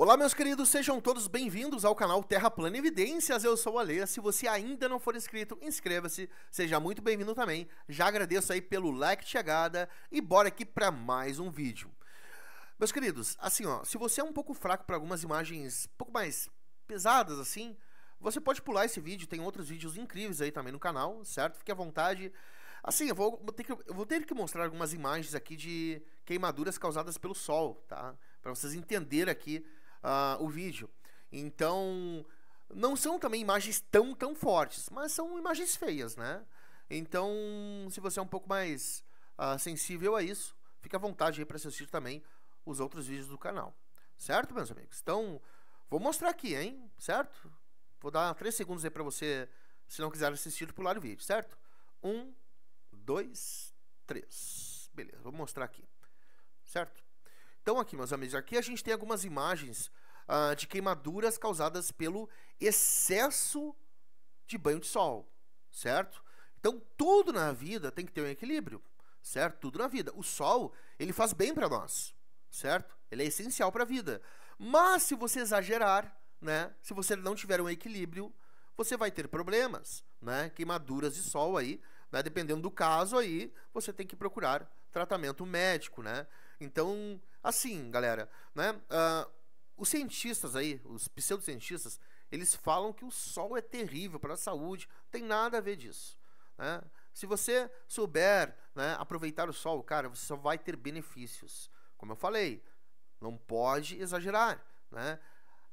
Olá, meus queridos, sejam todos bem-vindos ao canal Terra Plana Evidências. Eu sou o Ale. Se você ainda não for inscrito, inscreva-se. Seja muito bem-vindo também. Já agradeço aí pelo like chegada e bora aqui para mais um vídeo. Meus queridos, assim, ó, se você é um pouco fraco para algumas imagens um pouco mais pesadas assim, você pode pular esse vídeo, tem outros vídeos incríveis aí também no canal, certo? Fique à vontade. Assim, eu vou ter que, eu vou ter que mostrar algumas imagens aqui de queimaduras causadas pelo sol, tá? Para vocês entenderem aqui uh, o vídeo. Então, não são também imagens tão, tão fortes, mas são imagens feias, né? Então, se você é um pouco mais uh, sensível a isso, fica à vontade aí para assistir também os outros vídeos do canal. Certo, meus amigos? Então, vou mostrar aqui, hein? Certo? Vou dar três segundos aí para você, se não quiser assistir, pular o vídeo, certo? um, dois, três, Beleza, vou mostrar aqui. Certo? Então aqui, meus amigos, aqui a gente tem algumas imagens uh, de queimaduras causadas pelo excesso de banho de sol, certo? Então tudo na vida tem que ter um equilíbrio, certo? Tudo na vida. O sol, ele faz bem para nós, certo? Ele é essencial para a vida. Mas se você exagerar, né? Se você não tiver um equilíbrio, você vai ter problemas, né? Queimaduras de sol aí, né? Dependendo do caso aí, você tem que procurar tratamento médico, né? Então, Assim, galera, né? Uh, os cientistas aí, os pseudocientistas, eles falam que o sol é terrível para a saúde, tem nada a ver disso. Né? Se você souber né, aproveitar o sol, cara, você só vai ter benefícios. Como eu falei, não pode exagerar. Né?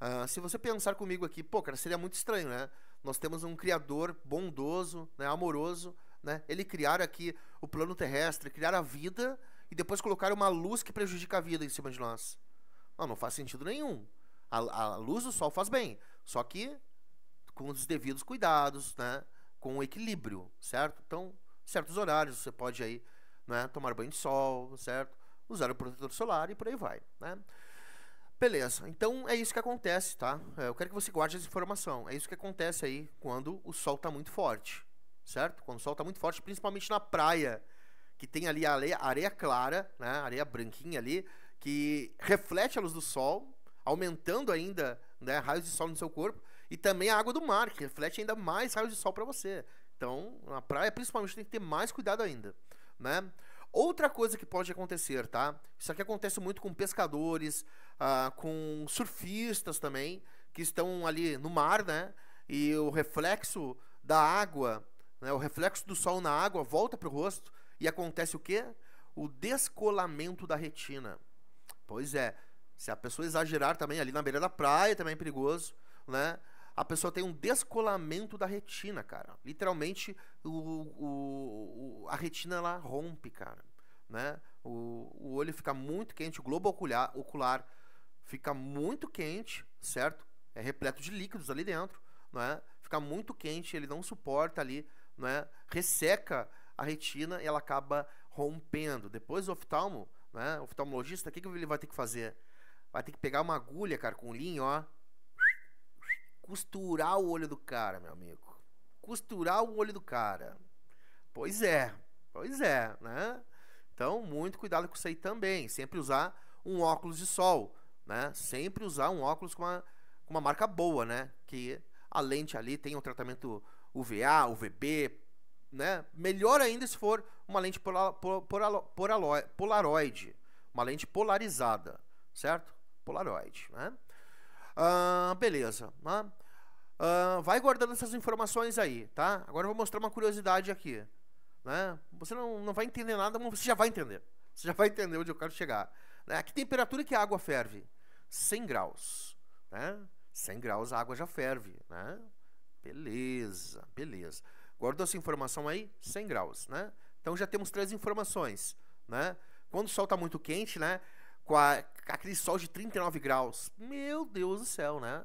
Uh, se você pensar comigo aqui, pô, cara, seria muito estranho, né? Nós temos um criador bondoso, né, amoroso, né? Ele criar aqui o plano terrestre, criar a vida e depois colocar uma luz que prejudica a vida em cima de nós. Não, não faz sentido nenhum. A, a luz do sol faz bem, só que com os devidos cuidados, né? Com o equilíbrio, certo? Então, certos horários você pode aí, né? Tomar banho de sol, certo? Usar o protetor solar e por aí vai, né? Beleza, então é isso que acontece, tá? É, eu quero que você guarde essa informação. É isso que acontece aí quando o sol está muito forte, certo? Quando o sol está muito forte, principalmente na praia que tem ali a areia, areia clara, né, areia branquinha ali, que reflete a luz do sol, aumentando ainda né, raios de sol no seu corpo, e também a água do mar, que reflete ainda mais raios de sol para você. Então, na praia, principalmente, tem que ter mais cuidado ainda, né? Outra coisa que pode acontecer, tá? Isso aqui acontece muito com pescadores, ah, com surfistas também, que estão ali no mar, né? E o reflexo da água, né? o reflexo do sol na água volta para o rosto, e acontece o quê? O descolamento da retina. Pois é, se a pessoa exagerar também ali na beira da praia, também é perigoso, né? A pessoa tem um descolamento da retina, cara. Literalmente, o, o, o a retina ela rompe, cara. Né? O, o olho fica muito quente, o globo ocular, ocular fica muito quente, certo? É repleto de líquidos ali dentro, né? Fica muito quente, ele não suporta ali, né? Resseca a retina ela acaba rompendo. Depois o oftalmo, né, o oftalmologista, o que, que ele vai ter que fazer? Vai ter que pegar uma agulha, cara, com um linho, ó. Costurar o olho do cara, meu amigo. Costurar o olho do cara. Pois é, pois é, né? Então, muito cuidado com isso aí também. Sempre usar um óculos de sol, né? Sempre usar um óculos com uma, com uma marca boa, né? Que a lente ali tem um tratamento UVA, UVB, né? Melhor ainda se for uma lente pola, pola, pola, polaroid, uma lente polarizada, certo? Polaroid, né? Ah, beleza, né? Ah, vai guardando essas informações aí, tá? Agora eu vou mostrar uma curiosidade aqui, né? Você não, não vai entender nada, mas você já vai entender. Você já vai entender onde eu quero chegar. Né? A que temperatura que a água ferve? 100 graus, né? 100 graus a água já ferve, né? Beleza, beleza. Guardou essa informação aí? 100 graus, né? Então já temos três informações, né? Quando o sol está muito quente, né? Com a, aquele sol de 39 graus, meu Deus do céu, né?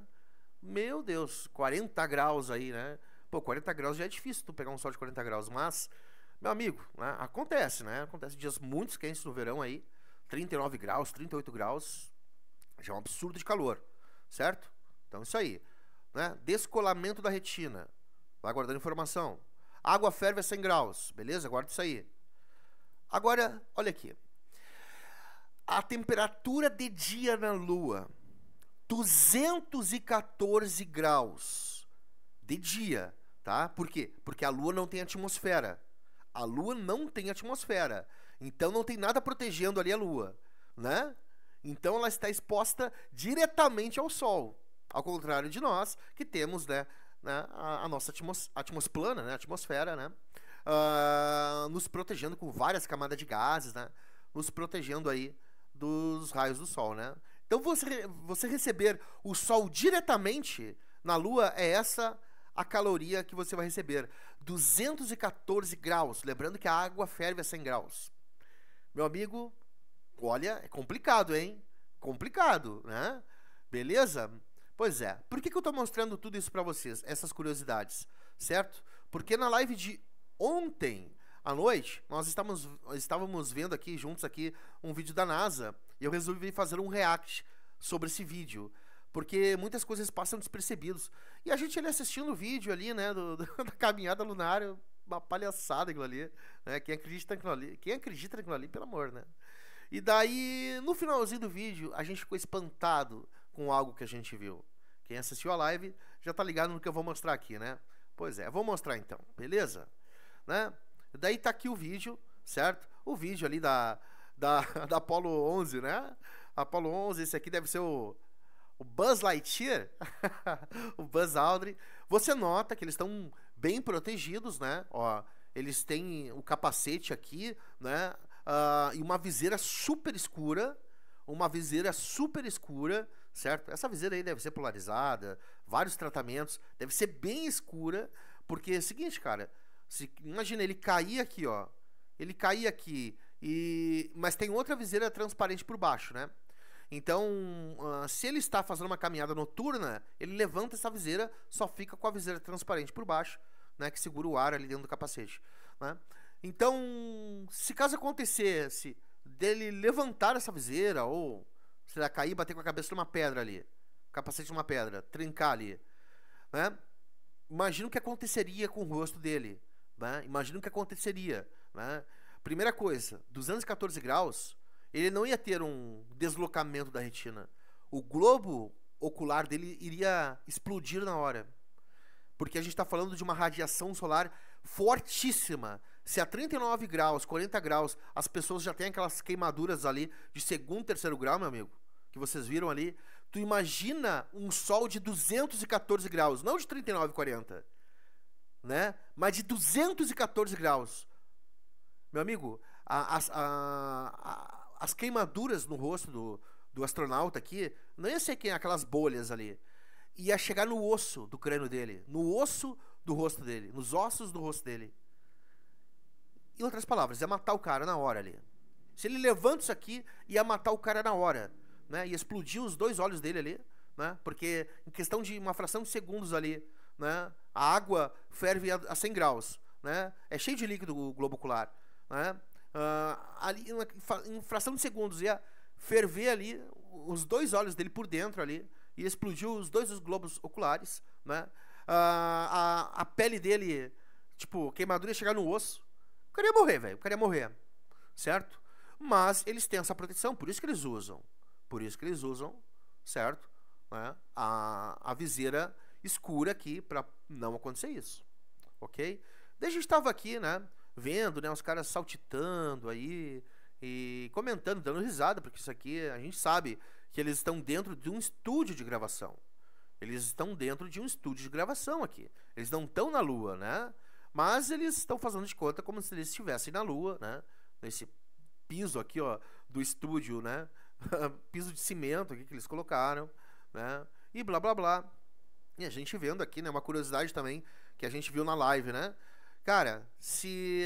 Meu Deus, 40 graus aí, né? Pô, 40 graus já é difícil tu pegar um sol de 40 graus, mas, meu amigo, né? acontece, né? Acontece dias muito quentes no verão aí, 39 graus, 38 graus, já é um absurdo de calor, certo? Então, é isso aí, né? Descolamento da retina, vai guardando informação, Água ferve a 100 graus, beleza? Guarda isso aí. Agora, olha aqui. A temperatura de dia na Lua, 214 graus de dia, tá? Por quê? Porque a Lua não tem atmosfera. A Lua não tem atmosfera. Então não tem nada protegendo ali a Lua, né? Então ela está exposta diretamente ao Sol, ao contrário de nós que temos, né, né, a, a, nossa atmos, atmos plana, né, atmosfera, né, uh, nos protegendo com várias camadas de gases, né, nos protegendo aí dos raios do Sol, né. Então você, você receber o Sol diretamente na Lua é essa a caloria que você vai receber, 214 graus, lembrando que a água ferve a 100 graus. Meu amigo, olha, é complicado, hein? Complicado, né? Beleza? Pois é. Por que, que eu estou mostrando tudo isso para vocês, essas curiosidades, certo? Porque na live de ontem à noite, nós estávamos, estávamos vendo aqui juntos aqui um vídeo da NASA e eu resolvi fazer um react sobre esse vídeo. Porque muitas coisas passam despercebidas. E a gente ali assistindo o vídeo ali, né, do, do, da caminhada lunar, uma palhaçada aquilo ali. Né? Quem acredita naquilo ali, quem acredita naquilo ali, pelo amor, né? E daí, no finalzinho do vídeo, a gente ficou espantado com algo que a gente viu. Quem assistiu a live já tá ligado no que eu vou mostrar aqui, né? Pois é, vou mostrar então, beleza? Né? Daí tá aqui o vídeo, certo? O vídeo ali da, da, da Apollo 11, né? Apollo 11, esse aqui deve ser o, o Buzz Lightyear, o Buzz Aldrin. Você nota que eles estão bem protegidos, né? Ó, eles têm o capacete aqui, né? Uh, e uma viseira super escura, uma viseira super escura, certo? Essa viseira aí deve ser polarizada, vários tratamentos, deve ser bem escura, porque é o seguinte, cara, se, imagina ele cair aqui, ó, ele cair aqui, e mas tem outra viseira transparente por baixo, né? Então, ah, se ele está fazendo uma caminhada noturna, ele levanta essa viseira, só fica com a viseira transparente por baixo, né, que segura o ar ali dentro do capacete, né? Então, se caso acontecesse dele levantar essa viseira ou se ela cair, bater com a cabeça numa pedra ali. Capacete numa pedra. Trincar ali. Né? Imagina o que aconteceria com o rosto dele. Né? Imagina o que aconteceria. Né? Primeira coisa, 214 graus, ele não ia ter um deslocamento da retina. O globo ocular dele iria explodir na hora. Porque a gente está falando de uma radiação solar fortíssima se a 39 graus, 40 graus, as pessoas já têm aquelas queimaduras ali de segundo, terceiro grau, meu amigo, que vocês viram ali, tu imagina um sol de 214 graus, não de 39, 40, né? Mas de 214 graus. Meu amigo, a, a, a, as queimaduras no rosto do, do astronauta aqui, não ia ser quem, aquelas bolhas ali. Ia chegar no osso do crânio dele, no osso do rosto dele, nos ossos do rosto dele. Em outras palavras, ia é matar o cara na hora ali. Se ele levanta isso aqui, ia matar o cara na hora. Né? Ia explodir os dois olhos dele ali. Né? Porque em questão de uma fração de segundos ali, né? a água ferve a, 100 graus. Né? É cheio de líquido o globo ocular. Né? Uh, ali, em fração de segundos ia ferver ali os dois olhos dele por dentro ali e explodiu os dois os globos oculares, né? Uh, a, a pele dele, tipo, queimadura ia chegar no osso, queria morrer, velho. queria morrer. Certo? Mas eles têm essa proteção, por isso que eles usam. Por isso que eles usam, certo? Né? A, a viseira escura aqui para não acontecer isso. Ok? desde a gente estava aqui, né? Vendo, né? Os caras saltitando aí e comentando, dando risada, porque isso aqui a gente sabe que eles estão dentro de um estúdio de gravação. Eles estão dentro de um estúdio de gravação aqui. Eles não estão na lua, né? Mas eles estão fazendo de conta como se eles estivessem na Lua, né? Nesse piso aqui, ó, do estúdio, né? piso de cimento aqui que eles colocaram, né? E blá blá blá. E a gente vendo aqui, né? Uma curiosidade também que a gente viu na live, né? Cara, se.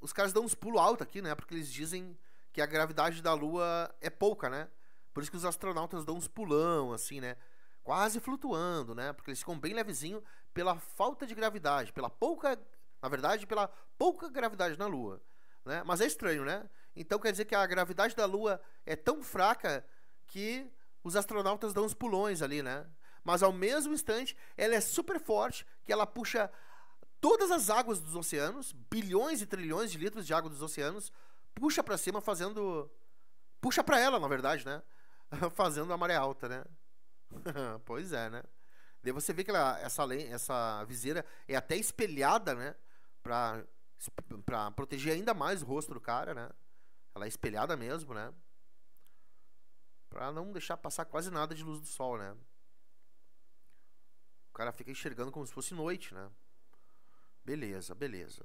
Os caras dão uns pulos alto aqui, né? Porque eles dizem que a gravidade da Lua é pouca, né? Por isso que os astronautas dão uns pulão, assim, né? Quase flutuando, né? Porque eles ficam bem levezinho pela falta de gravidade, pela pouca na verdade, pela pouca gravidade na Lua. Né? Mas é estranho, né? Então quer dizer que a gravidade da Lua é tão fraca que os astronautas dão uns pulões ali, né? Mas ao mesmo instante, ela é super forte, que ela puxa todas as águas dos oceanos, bilhões e trilhões de litros de água dos oceanos, puxa para cima fazendo puxa para ela, na verdade, né? fazendo a maré alta, né? pois é, né? Daí você vê que ela, essa, essa viseira é até espelhada, né? para proteger ainda mais o rosto do cara, né? Ela é espelhada mesmo, né? Para não deixar passar quase nada de luz do sol, né? O cara fica enxergando como se fosse noite, né? Beleza, beleza.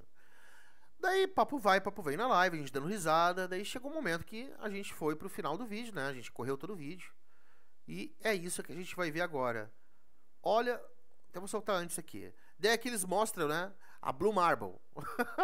Daí papo vai, papo vem na live, a gente dando risada. Daí chegou um momento que a gente foi pro final do vídeo, né? A gente correu todo o vídeo. E é isso que a gente vai ver agora. Olha, até vou soltar antes aqui. Daí que eles mostram, né? a Blue Marble,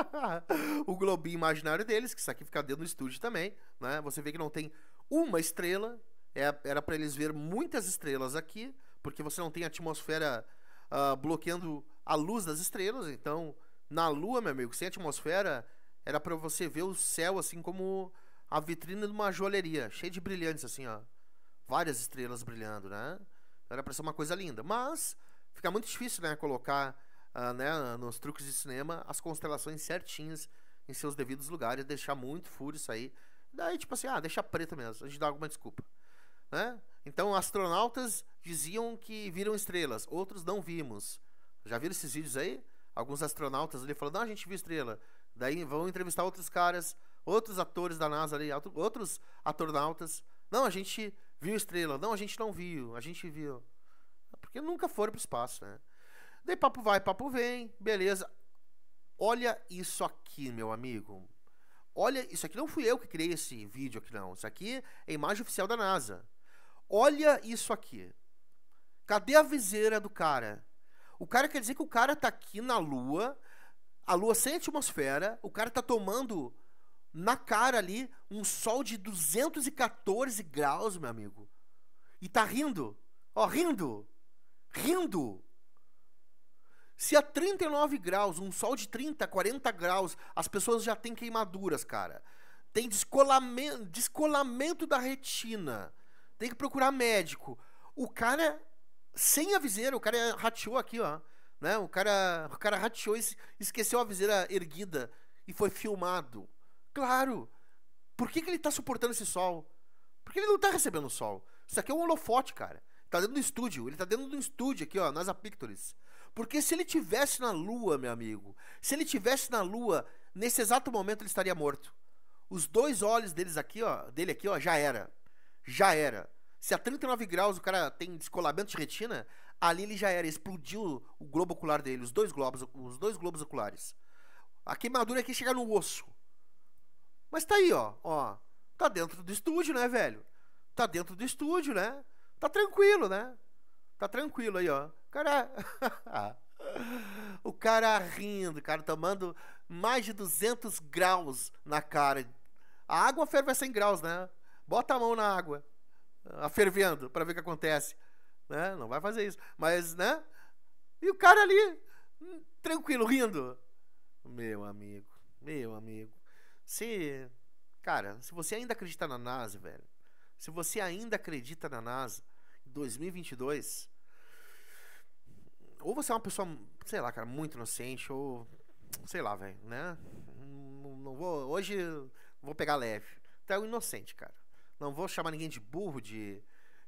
o globinho imaginário deles, que isso aqui fica dentro do estúdio também, né? Você vê que não tem uma estrela, é, era para eles ver muitas estrelas aqui, porque você não tem atmosfera uh, bloqueando a luz das estrelas, então na Lua, meu amigo, sem atmosfera, era para você ver o céu assim como a vitrine de uma joalheria, cheia de brilhantes assim, ó. Várias estrelas brilhando, né? Então, era para ser uma coisa linda, mas fica muito difícil, né, colocar né, nos truques de cinema, as constelações certinhas em seus devidos lugares, deixar muito furo isso aí. Daí, tipo assim, ah, deixa preto mesmo, a gente dá alguma desculpa. Né? Então, astronautas diziam que viram estrelas, outros não vimos. Já viram esses vídeos aí? Alguns astronautas ali falando, não, ah, a gente viu estrela. Daí vão entrevistar outros caras, outros atores da NASA ali, outros astronautas. Não, a gente viu estrela. Não, a gente não viu, a gente viu. Porque nunca foram para o espaço, né? Daí papo vai, papo vem, beleza. Olha isso aqui, meu amigo. Olha, isso aqui não fui eu que criei esse vídeo aqui não. Isso aqui é imagem oficial da NASA. Olha isso aqui. Cadê a viseira do cara? O cara quer dizer que o cara tá aqui na lua, a lua sem atmosfera, o cara tá tomando na cara ali um sol de 214 graus, meu amigo. E tá rindo. Ó, rindo. Rindo. Se a 39 graus, um sol de 30, 40 graus, as pessoas já têm queimaduras, cara. Tem descolamento, descolamento da retina. Tem que procurar médico. O cara, sem a viseira, o cara rateou aqui, ó. Né? O cara, o cara rateou e esqueceu a viseira erguida e foi filmado. Claro. Por que, que ele tá suportando esse sol? Porque ele não tá recebendo sol. Isso aqui é um holofote, cara. Tá dentro do estúdio. Ele tá dentro do estúdio aqui, ó. Nas Pictures. Porque se ele tivesse na lua, meu amigo, se ele tivesse na lua, nesse exato momento ele estaria morto. Os dois olhos deles aqui, ó, dele aqui, ó, já era. Já era. Se a 39 graus o cara tem descolamento de retina, ali ele já era, explodiu o globo ocular dele, os dois globos, os dois globos oculares. A queimadura aqui chega no osso. Mas tá aí, ó, ó. Tá dentro do estúdio, né, velho? Tá dentro do estúdio, né? Tá tranquilo, né? Tá tranquilo aí, ó cara. o cara rindo, cara, tomando mais de 200 graus na cara. A água ferve a 100 graus, né? Bota a mão na água, a ah, fervendo, para ver o que acontece. Né? Não vai fazer isso, mas, né? E o cara ali, hum, tranquilo, rindo. Meu amigo, meu amigo. Se, cara, se você ainda acredita na NASA, velho, se você ainda acredita na NASA, em 2022, ou você é uma pessoa, sei lá, cara, muito inocente, ou. Sei lá, velho, né? Não, não, vou. Hoje vou pegar leve. Tu é um inocente, cara. Não vou chamar ninguém de burro, de.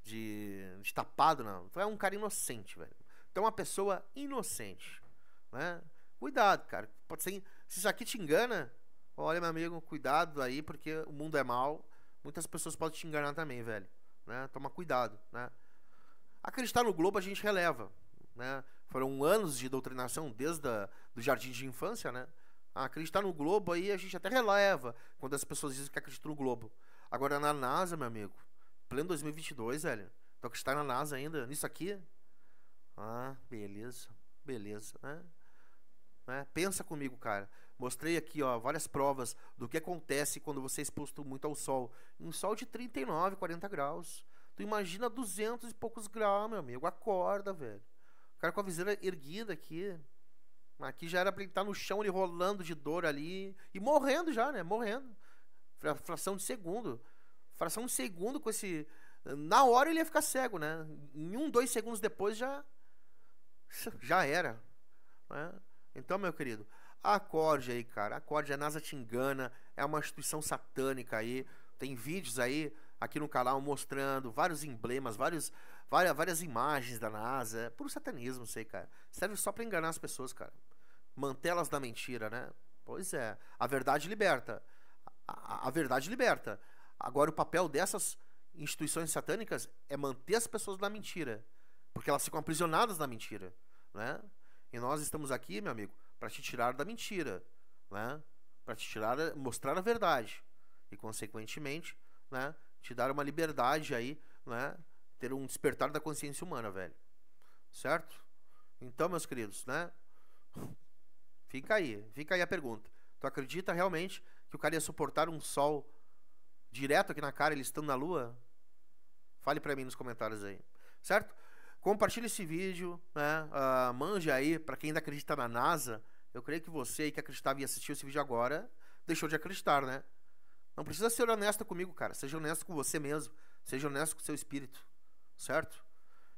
de. de tapado, não. Tu é um cara inocente, velho. Tu é uma pessoa inocente, né? Cuidado, cara. Pode ser. Se isso aqui te engana, olha, meu amigo, cuidado aí, porque o mundo é mal. Muitas pessoas podem te enganar também, velho. Né? Toma cuidado, né? Acreditar no Globo a gente releva, né? foram anos de doutrinação desde o do jardim de infância, né? Ah, acreditar no globo aí a gente até releva quando as pessoas dizem que acreditam no globo. Agora na NASA, meu amigo, pleno 2022, velho. Tu acreditar na NASA ainda nisso aqui? Ah, beleza. Beleza, né? Né? Pensa comigo, cara. Mostrei aqui ó, várias provas do que acontece quando você é exposto muito ao sol. Um sol de 39, 40 graus. Tu imagina 200 e poucos graus, meu amigo. Acorda, velho. O cara com a viseira erguida aqui. Aqui já era pra ele estar tá no chão, ele rolando de dor ali. E morrendo já, né? Morrendo. Fração de segundo. Fração de segundo com esse. Na hora ele ia ficar cego, né? Em um, dois segundos depois já. Já era. Né? Então, meu querido, acorde aí, cara. Acorde, a NASA te engana. É uma instituição satânica aí. Tem vídeos aí aqui no canal mostrando vários emblemas, vários, várias, várias imagens da NASA. É puro satanismo, sei, cara. Serve só para enganar as pessoas, cara. mantê-las da mentira, né? Pois é. A verdade liberta. A, a, a verdade liberta. Agora, o papel dessas instituições satânicas é manter as pessoas na mentira. Porque elas ficam aprisionadas na mentira, né? E nós estamos aqui, meu amigo, para te tirar da mentira, né? Para te tirar, mostrar a verdade. E, consequentemente, né? te dar uma liberdade aí, né? Ter um despertar da consciência humana, velho. Certo? Então, meus queridos, né? Fica aí, fica aí a pergunta. Tu acredita realmente que o cara ia suportar um sol direto aqui na cara, ele estando na lua? Fale para mim nos comentários aí, certo? Compartilhe esse vídeo, né? Uh, ah, manja aí para quem ainda acredita na NASA. Eu creio que você que acreditava e assistiu esse vídeo agora deixou de acreditar, né? Não precisa ser honesto comigo, cara. Seja honesto com você mesmo. Seja honesto com seu espírito. Certo?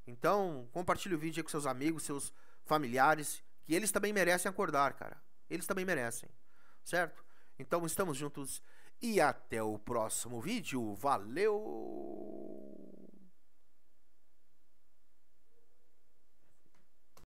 Então, compartilhe o vídeo com seus amigos, seus familiares, que eles também merecem acordar, cara. Eles também merecem. Certo? Então, estamos juntos e até o próximo vídeo. Valeu!